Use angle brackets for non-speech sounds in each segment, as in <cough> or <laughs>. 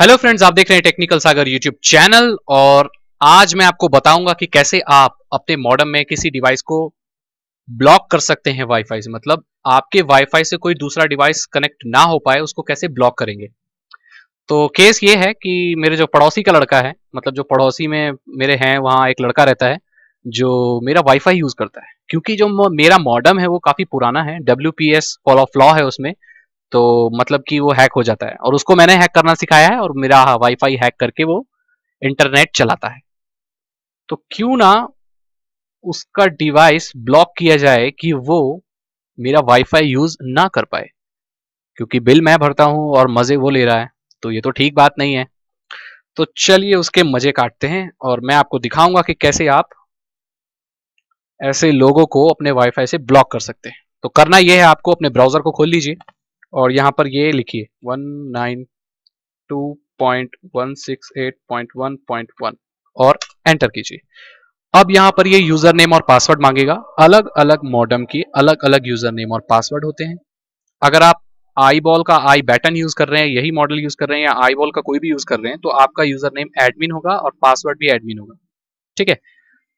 hello friends आप देख रहे हैं टेक्निकल सागर यूट्यूब चैनल और आज मैं आपको बताऊंगा कि कैसे आप अपने मॉडम में किसी डिवाइस को ब्लॉक कर सकते हैं वाईफाई से मतलब आपके वाईफाई से कोई दूसरा डिवाइस कनेक्ट ना हो पाए उसको कैसे ब्लॉक करेंगे तो केस ये है कि मेरे जो पड़ोसी का लड़का है मतलब जो पड़ोसी में मेरे हैं वहाँ एक लड़का रहता है जो मेरा वाईफाई यूज करता है क्योंकि जो मेरा मॉडम है वो काफी पुराना है W P S follow flaw है उसमें तो मतलब कि वो हैक हो जाता है और उसको मैंने हैक करना सिखाया है और मेरा वाईफाई हैक करके वो इंटरनेट चलाता है तो क्यों ना उसका डिवाइस ब्लॉक किया जाए कि वो मेरा वाईफाई यूज ना कर पाए क्योंकि बिल मैं भरता हूं और मजे वो ले रहा है तो ये तो ठीक बात नहीं है तो चलिए उसके मजे काटते हैं और मैं आपको दिखाऊंगा कि कैसे आप ऐसे लोगों को अपने वाईफाई से ब्लॉक कर सकते हैं तो करना यह है आपको अपने ब्राउजर को खोल लीजिए और यहाँ पर ये लिखिए one nine two point one six eight point one point one और एंटर कीजिए अब यहाँ पर ये यूजर नेम और पासवर्ड मांगेगा अलग अलग मॉडम की अलग अलग यूजर नेम और पासवर्ड होते हैं अगर आप आई बॉल का आई बैटन यूज कर रहे हैं यही मॉडल यूज कर रहे हैं या आई बॉल का कोई भी यूज कर रहे हैं तो आपका यूजर नेम एडमिन होगा और पासवर्ड भी एडमिन होगा ठीक है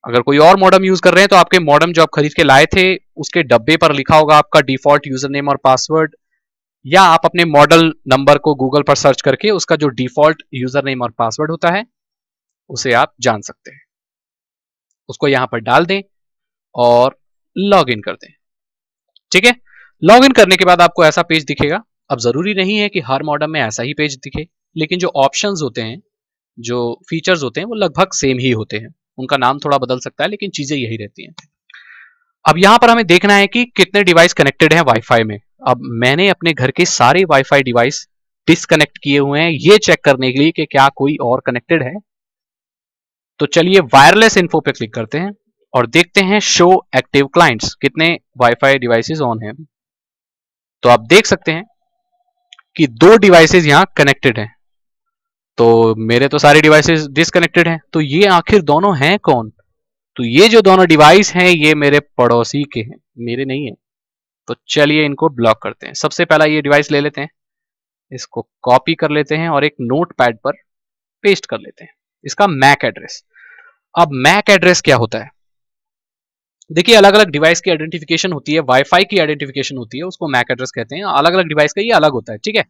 अगर कोई और मॉडम यूज कर रहे हैं तो आपके मॉडम जो आप खरीद के लाए थे उसके डब्बे पर लिखा होगा आपका डिफॉल्ट यूजर नेम और पासवर्ड या आप अपने मॉडल नंबर को गूगल पर सर्च करके उसका जो डिफॉल्ट यूजर नेम और पासवर्ड होता है उसे आप जान सकते हैं उसको यहां पर डाल दें और लॉग इन कर दें ठीक है लॉग इन करने के बाद आपको ऐसा पेज दिखेगा अब जरूरी नहीं है कि हर मॉडल में ऐसा ही पेज दिखे लेकिन जो ऑप्शंस होते हैं जो फीचर्स होते हैं वो लगभग सेम ही होते हैं उनका नाम थोड़ा बदल सकता है लेकिन चीजें यही रहती हैं अब यहां पर हमें देखना है कि कितने डिवाइस कनेक्टेड हैं वाईफाई में अब मैंने अपने घर के सारे वाईफाई डिवाइस डिसकनेक्ट किए हुए हैं ये चेक करने के लिए कि क्या कोई और कनेक्टेड है तो चलिए वायरलेस इन्फो पे क्लिक करते हैं और देखते हैं शो एक्टिव क्लाइंट्स कितने वाईफाई डिवाइसेस ऑन हैं तो आप देख सकते हैं कि दो डिवाइसेस यहां कनेक्टेड हैं तो मेरे तो सारे डिवाइसेस डिसकनेक्टेड हैं तो ये आखिर दोनों हैं कौन तो ये जो दोनों डिवाइस हैं ये मेरे पड़ोसी के हैं मेरे नहीं है तो चलिए इनको ब्लॉक करते हैं सबसे पहला ये डिवाइस ले लेते हैं इसको कॉपी कर लेते हैं और एक नोट पैड पर पेस्ट कर लेते हैं इसका मैक एड्रेस अब मैक एड्रेस क्या होता है देखिए अलग अलग डिवाइस की आइडेंटिफिकेशन होती है वाईफाई की आइडेंटिफिकेशन होती है उसको मैक एड्रेस कहते हैं अलग अलग डिवाइस का ये अलग होता है ठीक है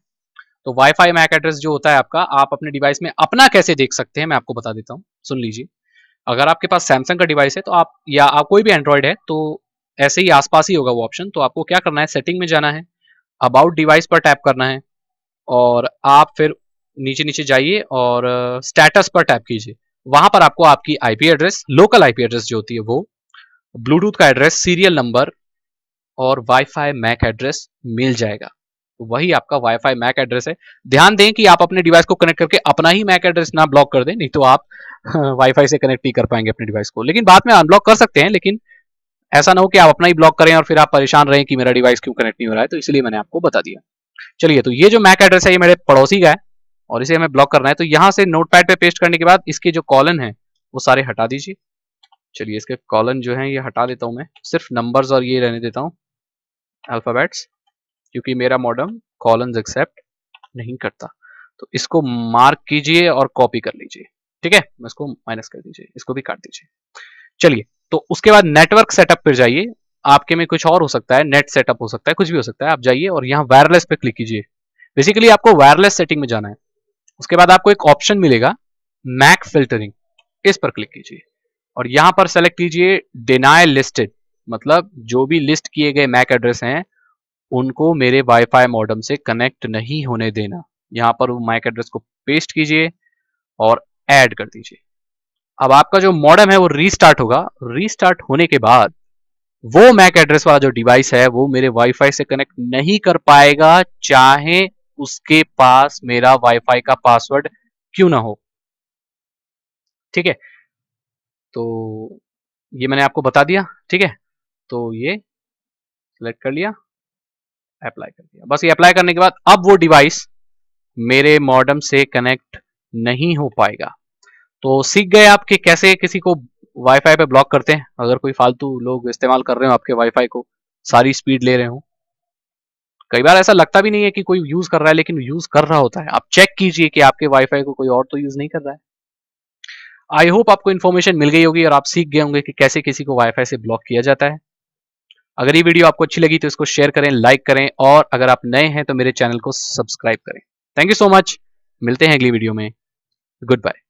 तो वाईफाई मैक एड्रेस जो होता है आपका आप अपने डिवाइस में अपना कैसे देख सकते हैं मैं आपको बता देता हूँ सुन लीजिए अगर आपके पास सैमसंग का डिवाइस है तो आप या आप कोई भी एंड्रॉयड है तो ऐसे ही आसपास ही होगा वो ऑप्शन तो आपको क्या करना है सेटिंग में जाना है अबाउट डिवाइस पर टैप करना है और आप फिर नीचे नीचे जाइए और स्टेटस uh, पर टैप कीजिए वहां पर आपको आपकी IP address local IP address जो होती है वो ब्लूटूथ का एड्रेस सीरियल नंबर और वाईफाई मैक एड्रेस मिल जाएगा वही आपका वाईफाई मैक एड्रेस है ध्यान दें कि आप अपने डिवाइस को कनेक्ट करके अपना ही मैक एड्रेस ना ब्लॉक कर दें नहीं तो आप वाईफाई <laughs> से कनेक्ट नहीं कर पाएंगे अपने डिवाइस को लेकिन बाद में अनब्लॉक कर सकते हैं लेकिन ऐसा ना हो कि आप अपना ही ब्लॉक करें और फिर आप परेशान रहें कि मेरा डिवाइस क्यों कनेक्ट नहीं हो रहा है तो इसलिए मैंने आपको बता दिया चलिए तो ये जो मैक एड्रेस है ये मेरे पड़ोसी का है और इसे हमें ब्लॉक करना है तो यहाँ से नोट पे पेस्ट करने के बाद इसके जो कॉलन है वो सारे हटा दीजिए चलिए इसके कॉलन जो है ये हटा देता हूँ मैं सिर्फ नंबर्स और ये रहने देता हूँ अल्फ़ाबेट्स क्योंकि मेरा मॉडर्म कॉलन एक्सेप्ट नहीं करता तो इसको मार्क कीजिए और कॉपी कर लीजिए ठीक है मैं इसको माइनस कर दीजिए इसको भी काट दीजिए चलिए तो उसके बाद नेटवर्क सेटअप पर जाइए आपके में कुछ और हो सकता है नेट सेटअप हो सकता है कुछ भी हो सकता है आप जाइए और यहाँ वायरलेस पे क्लिक कीजिए बेसिकली आपको वायरलेस सेटिंग में जाना है उसके बाद आपको एक ऑप्शन मिलेगा मैक फिल्टरिंग इस पर क्लिक कीजिए और यहाँ पर सेलेक्ट कीजिए डिनाई लिस्टेड मतलब जो भी लिस्ट किए गए मैक एड्रेस हैं उनको मेरे वाईफाई मॉडम से कनेक्ट नहीं होने देना यहाँ पर वो मैक एड्रेस को पेस्ट कीजिए और ऐड कर दीजिए अब आपका जो मॉडम है वो रीस्टार्ट होगा रीस्टार्ट होने के बाद वो मैक एड्रेस वाला जो डिवाइस है वो मेरे वाईफाई से कनेक्ट नहीं कर पाएगा चाहे उसके पास मेरा वाईफाई का पासवर्ड क्यों ना हो ठीक है तो ये मैंने आपको बता दिया ठीक है तो ये सिलेक्ट कर लिया अप्लाई कर दिया बस ये अप्लाई करने के बाद अब वो डिवाइस मेरे मॉडम से कनेक्ट नहीं हो पाएगा तो सीख गए आप कि कैसे किसी को वाईफाई पे ब्लॉक करते हैं अगर कोई फालतू लोग इस्तेमाल कर रहे हो आपके वाईफाई को सारी स्पीड ले रहे हो कई बार ऐसा लगता भी नहीं है कि कोई यूज कर रहा है लेकिन यूज कर रहा होता है आप चेक कीजिए कि आपके वाईफाई को कोई और तो यूज नहीं कर रहा है आई होप आपको इन्फॉर्मेशन मिल गई होगी और आप सीख गए होंगे कि कैसे किसी को वाईफाई से ब्लॉक किया जाता है अगर ये वीडियो आपको अच्छी लगी तो इसको शेयर करें लाइक करें और अगर आप नए हैं तो मेरे चैनल को सब्सक्राइब करें थैंक यू सो मच मिलते हैं अगली वीडियो में गुड बाय